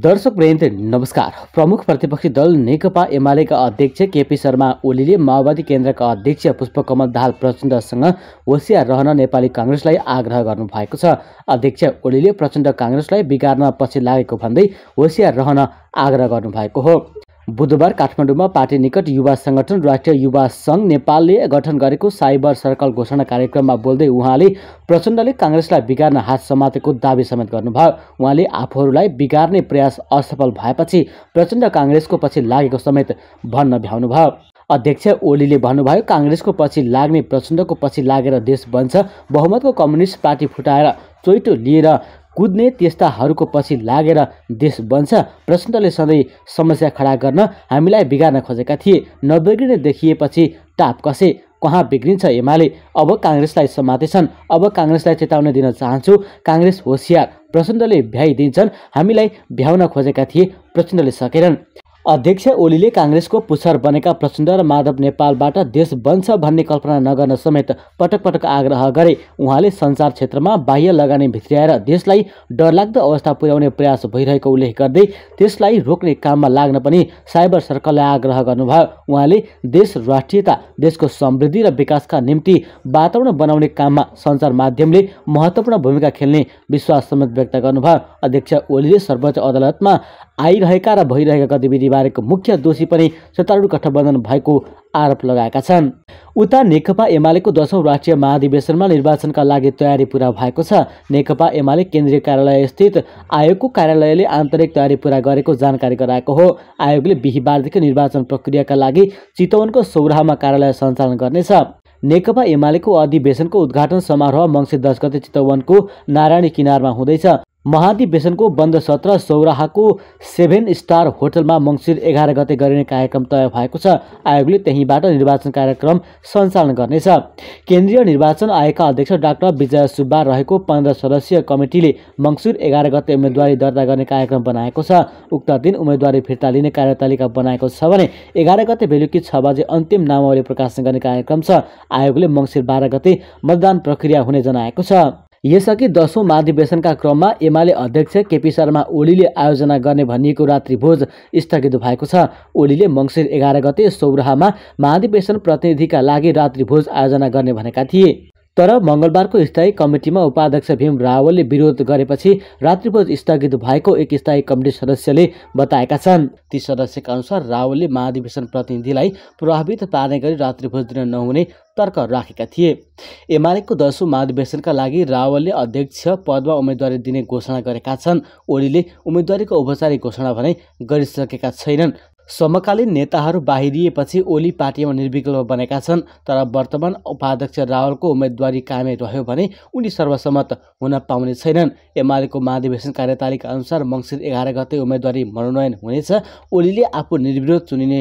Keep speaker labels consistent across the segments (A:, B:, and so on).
A: दर्शक प्रेन्द्र नमस्कार प्रमुख प्रतिपक्षी दल नेकपा एमालेका अध्यक्ष केपी शर्मा ओलीले माओवादी केन्द्रका अध्यक्ष पुष्पकमल दाहाल प्रचण्डसँग होसियार रहन नेपाली काङ्ग्रेसलाई आग्रह गर्नुभएको छ अध्यक्ष ओलीले प्रचण्ड काङ्ग्रेसलाई बिगार्न पछि लागेको भन्दै होसियार रहन आग्रह गर्नुभएको हो बुधबार काठमाडौँमा पार्टी निकट युवा सङ्गठन राष्ट्रिय युवा सङ्घ नेपालले गठन गरेको साइबर सर्कल घोषणा कार्यक्रममा बोल्दै उहाँले प्रचण्डले काङ्ग्रेसलाई बिगार्न हात समातेको दावी समेत गर्नुभयो उहाँले आफूहरूलाई बिगार्ने प्रयास असफल भएपछि प्रचण्ड काङ्ग्रेसको पछि लागेको समेत भन्न भ्याउनुभयो अध्यक्ष ओलीले भन्नुभयो काङ्ग्रेसको पछि लाग्ने प्रचण्डको पछि लागेर देश बन्छ बहुमतको कम्युनिस्ट पार्टी फुटाएर चोइटो लिएर कुद्ने त्यस्ताहरूको पछि लागेर देश बन्छ प्रचण्डले सधैँ समस्या खडा गर्न हामीलाई बिगार्न खोजेका थिए नबिग्रिने देखिएपछि टाप कसे कहाँ बिग्रिन्छ एमाले अब काङ्ग्रेसलाई समातेछन् अब काङ्ग्रेसलाई चेतावनी दिन चाहन्छु काङ्ग्रेस होसियार प्रचण्डले भ्याइदिन्छन् हामीलाई भ्याउन खोजेका थिए प्रचण्डले सकेनन् अध्यक्ष ओलीले काङ्ग्रेसको पुछर बनेका प्रचण्ड र माधव नेपालबाट देश बन्छ भन्ने कल्पना नगर्न समेत पटक पटक आग्रह गरे उहाँले सञ्चार क्षेत्रमा बाह्य लगानी भित्र्याएर देशलाई डरलाग्दो अवस्था पुर्याउने प्रयास भइरहेको उल्लेख गर्दै त्यसलाई रोक्ने काममा लाग्न पनि साइबर सर्कललाई आग्रह गर्नुभयो उहाँले देश राष्ट्रियता देशको समृद्धि र विकासका निम्ति वातावरण बनाउने काममा सञ्चार माध्यमले महत्त्वपूर्ण भूमिका खेल्ने विश्वास समेत व्यक्त गर्नुभयो अध्यक्ष ओलीले सर्वोच्च अदालतमा आइरहेका र भइरहेका गतिविधि परिवारको मुख्य दोषी पनि सत्तारूढ गठबन्धन भएको आरोप लगाएका छन् उता नेकपा एमालेको दसौँ राष्ट्रिय महाधिवेशनमा निर्वाचनका लागि तयारी पुरा भएको छ नेकपा एमाले केन्द्रीय कार्यालय स्थित आयोगको कार्यालयले आन्तरिक तयारी पुरा गरेको जानकारी गराएको हो आयोगले बिहिबारदेखि निर्वाचन प्रक्रियाका लागि चितवनको सौराहमा कार्यालय सञ्चालन गर्नेछ नेकपा एमालेको अधिवेशनको उद्घाटन समारोह मङ्सिर दस गते चितवनको नारायणी किनारमा हुँदैछ महाधिवेशनको बन्द सत्र सौराहाको सेभेन स्टार होटलमा मङ्सिर एघार गते गरिने कार्यक्रम तय भएको छ आयोगले त्यहीँबाट निर्वाचन कार्यक्रम सञ्चालन गर्नेछ केन्द्रीय निर्वाचन आयोगका अध्यक्ष डाक्टर विजय सुब्बा रहेको पन्ध्र सदस्यीय कमिटीले मङ्सिर एघार गते उम्मेदवारी दर्ता गर्ने कार्यक्रम बनाएको छ उक्त दिन उम्मेदवारी फिर्ता लिने कार्यतालिका बनाएको छ भने एघार गते बेलुकी छ बजे अन्तिम नामावली प्रकाशन गर्ने कार्यक्रम छ आयोगले मङ्सिर बाह्र गते मतदान प्रक्रिया हुने जनाएको छ यसअघि दसौँ महाधिवेशनका क्रममा एमाले अध्यक्ष केपी शर्मा ओलीले आयोजना गर्ने भनिएको रात्रिभोज स्थगित भएको छ ओलीले मङ्सिर एघार गते सौराहामा महाधिवेशन प्रतिनिधिका लागि रात्रिभोज आयोजना गर्ने भनेका थिए तर मङ्गलबारको स्थायी कमिटीमा उपाध्यक्ष भीम रावलले विरोध गरेपछि रात्रिभोज स्थगित भएको एक स्थायी कमिटी सदस्यले बताएका छन् ती सदस्यका अनुसार रावलले महाधिवेशन प्रतिनिधिलाई प्रभावित पार्ने गरी रात्रिभोज दिन नहुने तर्क राखेका थिए एमालेको दसौँ महाधिवेशनका लागि रावलले अध्यक्ष पदमा उम्मेदवारी दिने घोषणा गरेका छन् ओलीले उम्मेदवारीको औपचारिक घोषणा भने गरिसकेका छैनन् समकालीन नेताहरू बाहिरिएपछि ओली पार्टीमा निर्विकल्प बनेका छन् तर वर्तमान उपाध्यक्ष रावलको उम्मेदवारी कायमै रह्यो भने उनी सर्वसम्मत हुन पाउने छैनन् एमालेको महाधिवेशन कार्यतालिका अनुसार मङ्सिर एघार गते उम्मेदवारी मनोनयन हुनेछ ओलीले आफू निर्विरोध चुनिने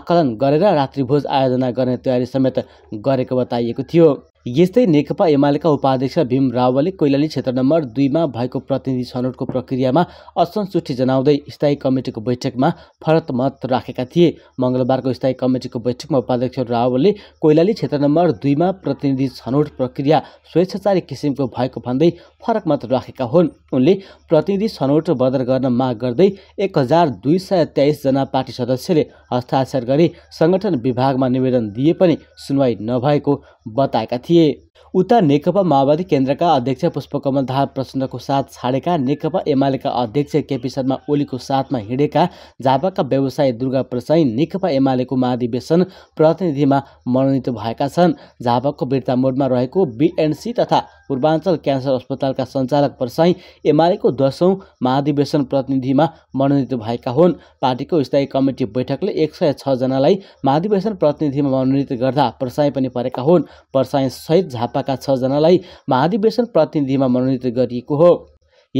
A: आकलन गरेर रात्रिभोज आयोजना गर्ने तयारी समेत गरेको बताइएको थियो यस्तै नेकपा एमालेका उपाध्यक्ष भीम रावलले कोइलाली क्षेत्र नम्बर दुईमा भएको प्रतिनिधि छनौटको प्रक्रियामा असन्तुष्टि जनाउँदै स्थायी कमिटिको बैठकमा फरत मत राखेका थिए मङ्गलबारको स्थायी कमिटिको बैठकमा उपाध्यक्ष रावलले कोइलाली क्षेत्र नम्बर दुईमा प्रतिनिधि छनौट प्रक्रिया स्वेच्छाचारी किसिमको भएको भन्दै फरक मत राखेका हुन् उनले प्रतिनिधि छनौट बदर गर्न माग गर्दै एक हजार दुई सय तेइसजना पार्टी सदस्यले हस्ताक्षर गरी सङ्गठन विभागमा निवेदन दिए पनि सुनवाई नभएको बताएका थिए qui उता नेकपा माओवादी केन्द्रका अध्यक्ष पुष्पकमल दाहाल प्रचण्डको साथ छाडेका नेकपा एमालेका अध्यक्ष केपी शर्मा ओलीको साथमा हिँडेका झापाका व्यवसायी दुर्गा प्रसाई नेकपा एमालेको महाधिवेशन प्रतिनिधिमा मनोनित भएका छन् झापाको बिर्ता मोडमा रहेको बिएनसी तथा पूर्वाञ्चल क्यान्सर अस्पतालका सञ्चालक प्रसाई एमालेको दसौँ महाधिवेशन प्रतिनिधिमा मनोनित भएका हुन् पार्टीको स्थायी कमिटी बैठकले एक सय छजनालाई महाधिवेशन प्रतिनिधिमा मनोनित गर्दा प्रसाई पनि परेका हुन् सहित झापा संस्थाका छजनालाई महाधिवेशन प्रतिनिधिमा मनोनित गरिएको हो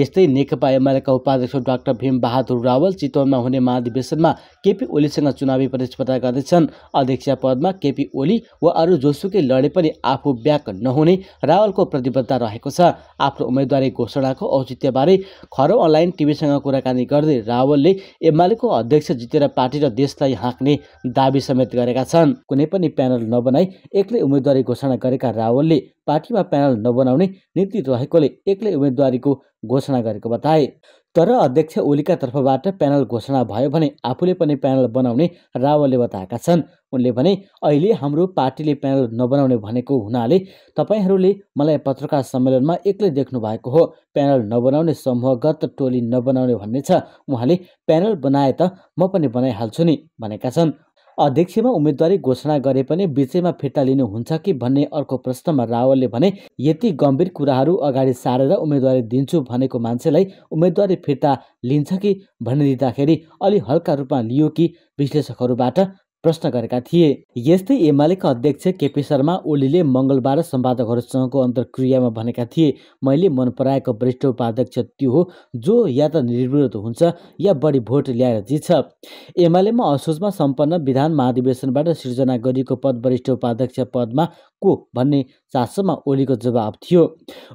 A: यस्तै नेकपा एमालेका उपाध्यक्ष डाक्टर भीमबहादुर रावल चितवनमा हुने महाधिवेशनमा केपी ओलीसँग चुनावी प्रतिस्पर्धा गर्नेछन् अध्यक्ष पदमा केपी ओली वा अरू जोसुकै लडे पनि आफू ब्याक नहुने रावलको प्रतिबद्धता रहेको छ आफ्नो उम्मेदवारी घोषणाको औचित्यबारे खरो अनलाइन टिभीसँग कुराकानी गर्दै रावलले एमालेको अध्यक्ष जितेर पार्टी र देशलाई हाँक्ने दावी समेत गरेका छन् कुनै पनि प्यानल नबनाई एक्लै उम्मेद्वारी घोषणा गरेका रावलले पार्टीमा प्यानल नबनाउने नीति रहेकोले एक्लै उम्मेदवारीको घोषणा गरेको बताए तर अध्यक्ष ओलीका तर्फबाट प्यानल घोषणा भयो भने आफूले पनि प्यानल बनाउने रावलले बताएका छन् उनले भने अहिले हाम्रो पार्टीले प्यानल नबनाउने भनेको हुनाले तपाईँहरूले मलाई पत्रकार सम्मेलनमा एक्लै देख्नु भएको हो प्यानल नबनाउने समूहगत टोली नबनाउने भन्ने छ उहाँले प्यानल बनाए त म पनि बनाइहाल्छु नि भनेका छन् अध्यक्षमा उम्मेदवारी घोषणा गरे पनि बिचैमा फिर्ता लिनुहुन्छ कि भन्ने अर्को प्रश्नमा रावलले भने यति गम्भीर कुराहरू अगाडि सारेर उम्मेदवारी दिन्छु भनेको मान्छेलाई उम्मेदवारी फिर्ता लिन्छ कि भनिदिँदाखेरि अलि हल्का रूपमा लियो कि विश्लेषकहरूबाट प्रश्न गरेका थिए यस्तै एमालेका अध्यक्ष केपी शर्मा ओलीले मङ्गलबार सम्पादकहरूसँगको अन्तर्क्रियामा भनेका थिए मैले मन पराएको वरिष्ठ उपाध्यक्ष त्यो हो जो या त निर्विरोध हुन्छ या बढी भोट ल्याएर जित्छ एमालेमा असोजमा सम्पन्न विधान महाधिवेशनबाट सिर्जना गरिएको पद वरिष्ठ उपाध्यक्ष पदमा को भन्ने चासोमा ओलीको जवाब थियो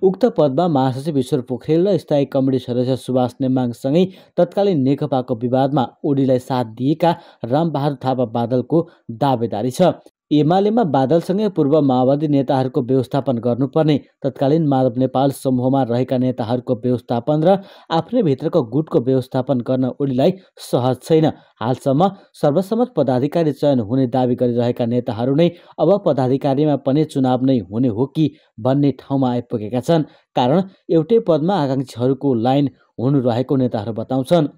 A: उक्त पदमा महासचिव ईश्वर पोखरेल र स्थायी कमिटी सदस्य सुभाष नेमाङसँगै तत्कालीन नेकपाको विवादमा ओलीलाई साथ दिएका रामबहादुर थापा बादलको दावेदारी छ एमालेमा बादलसँगै पूर्व माओवादी नेताहरूको व्यवस्थापन गर्नुपर्ने तत्कालीन माधव नेपाल समूहमा रहेका नेताहरूको व्यवस्थापन र आफ्नै भित्रको गुटको व्यवस्थापन गर्न ओलीलाई सहज छैन हालसम्म सर्वसम्मत पदाधिकारी चयन हुने दावी गरिरहेका नेताहरू नै अब पदाधिकारीमा पनि चुनाव नै हुने हो कि भन्ने ठाउँमा आइपुगेका छन् कारण एउटै पदमा आकाङ्क्षीहरूको लाइन हुनु रहेको नेताहरू बताउँछन्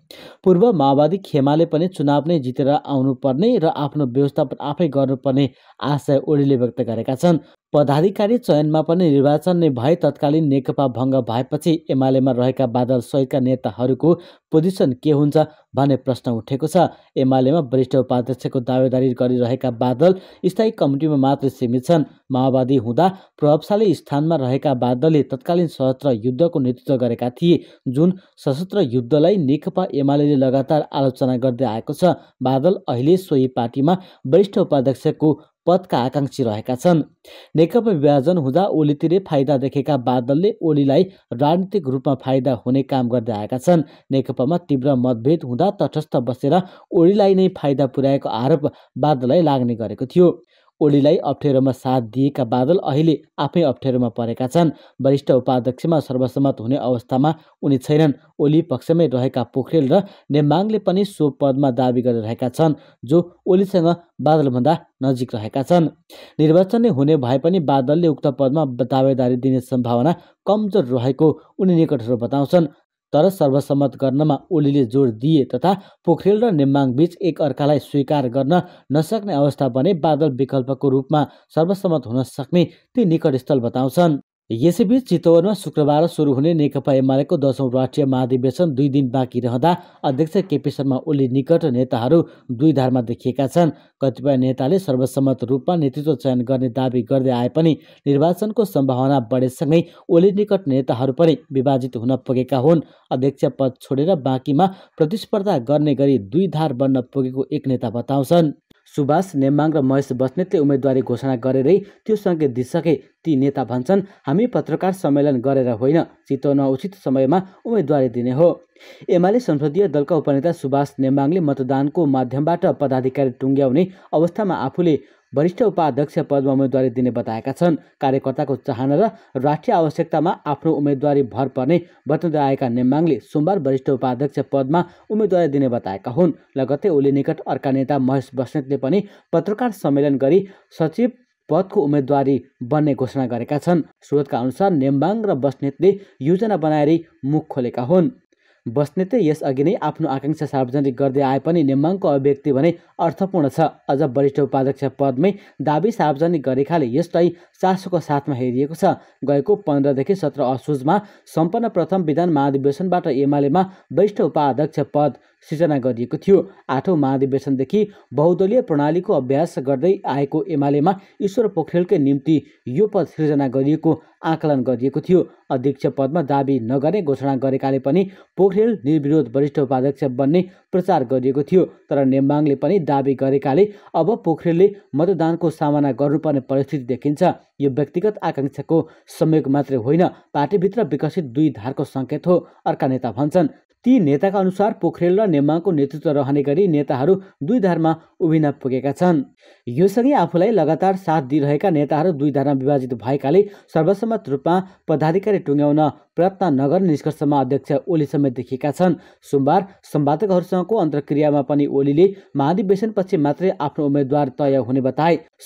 A: पूर्व माओवादी खेमाले पनि चुनाव नै जितेर आउनुपर्ने र आफ्नो व्यवस्थापन आफै गर्नुपर्ने आशय ओलीले व्यक्त गरेका छन् पदाधिकारी चयनमा पनि निर्वाचन नै भए तत्कालीन नेकपा भङ्ग भएपछि एमालेमा रहेका बादल सहितका नेताहरूको पोजिसन के हुन्छ भन्ने प्रश्न उठेको छ एमालेमा वरिष्ठ उपाध्यक्षको दावेदारी गरिरहेका बादल स्थायी कमिटीमा मात्र सीमित छन् माओवादी हुँदा प्रभावशाली स्थानमा रहेका बादलले तत्कालीन सशस्त्र युद्धको नेतृत्व गरेका थिए जुन सशस्त्र युद्धलाई नेकपा एमाले लगातार आलोचना गर्दै आएको छ बादल अहिले सोही पार्टीमा वरिष्ठ उपाध्यक्षको पदका आकाङ्क्षी रहेका छन् नेकपा विभाजन हुँदा ओलीतिरै फाइदा देखेका बादलले ओलीलाई राजनीतिक रूपमा फाइदा हुने काम गर्दै आएका छन् नेकपामा तीव्र मतभेद हुँदा तटस्थ बसेर ओलीलाई नै फाइदा पुर्याएको आरोप बादललाई लाग्ने गरेको थियो ओलीलाई अप्ठ्यारोमा साथ दिएका बादल अहिले आफै अप्ठ्यारोमा परेका छन् वरिष्ठ उपाध्यक्षमा सर्वसम्मत हुने अवस्थामा उनी छैनन् ओली पक्षमै रहेका पोखरेल र नेमाङले पनि सो पदमा दावी गरिरहेका छन् जो ओलीसँग बादलभन्दा नजिक रहेका छन् निर्वाचन नै हुने भए पनि बादलले उक्त पदमा दावेदारी दिने सम्भावना कमजोर रहेको उनी निकटहरू बताउँछन् तर सर्वसम्मत गर्नमा ओलीले जोड दिए तथा पोखरेल र नेम्बाङ बीच एक अर्कालाई स्वीकार गर्न नसक्ने अवस्था बने बादल विकल्पको रूपमा सर्वसम्मत हुन सक्ने ती निकटस्थल बताउँछन् यसैबीच चितवनमा शुक्रबार सुरु हुने नेकपा एमालेको दशौँ राष्ट्रिय महाधिवेशन दुई दिन बाँकी रहँदा अध्यक्ष केपी शर्मा ओली निकट नेताहरू दुई धारमा देखिएका छन् कतिपय नेताले सर्वसम्मत रूपमा नेतृत्व चयन गर्ने दावी गर्दै आए पनि निर्वाचनको सम्भावना बढेसँगै ओली निकट नेताहरू पनि विभाजित हुन पुगेका हुन् अध्यक्ष पद छोडेर बाँकीमा प्रतिस्पर्धा गर्ने गरी दुई धार बन्न पुगेको एक नेता बताउँछन् सुभाष नेमाङ र महेश बस्नेतले उम्मेदवारी घोषणा गरेरै त्यो सङ्केत दिइसके ती नेता भन्छन् हामी पत्रकार सम्मेलन गरेर होइन चितवन उचित समयमा उम्मेदवारी दिने हो एमाले संसदीय दलका उपनेता सुभाष नेमाङले मतदानको माध्यमबाट पदाधिकारी टुङ्ग्याउने अवस्थामा आफूले वरिष्ठ उपाध्यक्ष पदमा उम्मेदवारी दिने बताएका छन् कार्यकर्ताको चाहना र राष्ट्रिय आवश्यकतामा आफ्नो उम्मेदवारी भर पर्ने बताउँदै आएका नेमाङले सोमबार वरिष्ठ उपाध्यक्ष पदमा उम्मेदवारी दिने बताएका हुन् लगत्तै ओली निकट अर्का नेता महेश बस्नेतले पनि पत्रकार सम्मेलन गरी सचिव पदको उम्मेदवारी बन्ने घोषणा गरेका छन् स्रोतका अनुसार नेम्बाङ र बस्नेतले योजना बनाएरै मुख खोलेका हुन् बस्नेतले यसअघि नै आफ्नो आकाङ्क्षा सार्वजनिक गर्दै आए पनि नेम्बाङको अभिव्यक्ति भने अर्थपूर्ण छ अझ वरिष्ठ उपाध्यक्ष पदमै दावी सार्वजनिक गरेकाले यसलाई चासोको साथमा हेरिएको छ गएको पन्ध्रदेखि सत्र असोजमा सम्पन्न प्रथम विधान महाधिवेशनबाट एमालेमा वरिष्ठ उपाध्यक्ष पद सिर्जना गरिएको थियो आठौँ महाधिवेशनदेखि बहुदलीय प्रणालीको अभ्यास गर्दै आएको एमालेमा ईश्वर पोखरेलकै निम्ति यो पद सिर्जना गरिएको आकलन गरिएको थियो अध्यक्ष पदमा दावी नगर्ने घोषणा गरेकाले पनि पोखरेल निर्विरोध वरिष्ठ उपाध्यक्ष बन्ने प्रचार गरिएको थियो तर नेम्बाङले पनि दावी गरेकाले अब पोखरेलले मतदानको सामना गर्नुपर्ने परिस्थिति देखिन्छ यो व्यक्तिगत आकाङ्क्षाको संयोग मात्रै होइन पार्टीभित्र विकसित दुई धारको सङ्केत हो अर्का नेता भन्छन् ती नेताका अनुसार पोखरेल र नेमाको नेतृत्व रहने गरी नेताहरू दुई धारमा उभिन पुगेका छन् योसँगै आफूलाई लगातार साथ दिइरहेका नेताहरू दुई धारमा विभाजित भएकाले सर्वसम्मत रूपमा पदाधिकारी टुङ्ग्याउन प्रयत्न नगर्ने निष्कर्षमा अध्यक्ष ओली समेत देखिएका छन् सोमबार सम्पादकहरूसँगको अन्तर्क्रियामा पनि ओलीले महाधिवेशनपछि मात्रै आफ्नो उम्मेद्वार तय हुने बताए